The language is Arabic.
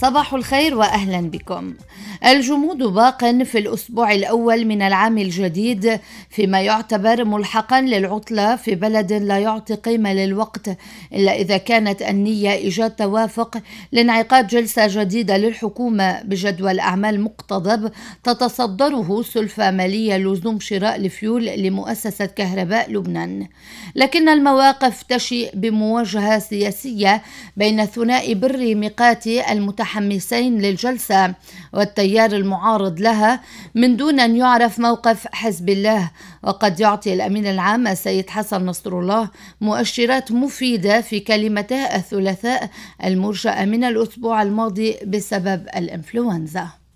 صباح الخير واهلا بكم الجمود باق في الأسبوع الأول من العام الجديد فيما يعتبر ملحقا للعطلة في بلد لا يعطي قيمة للوقت إلا إذا كانت النية إيجاد توافق لانعقاد جلسة جديدة للحكومة بجدول أعمال مقتضب تتصدره سلفة مالية لزوم شراء الفيول لمؤسسة كهرباء لبنان لكن المواقف تشي بمواجهة سياسية بين ثنائي بري ميقاتي المتحمسين للجلسة والتي التيار المعارض لها من دون أن يعرف موقف حزب الله وقد يعطي الأمين العام السيد حسن نصر الله مؤشرات مفيدة في كلمته الثلاثاء المرشأة من الأسبوع الماضي بسبب الإنفلونزا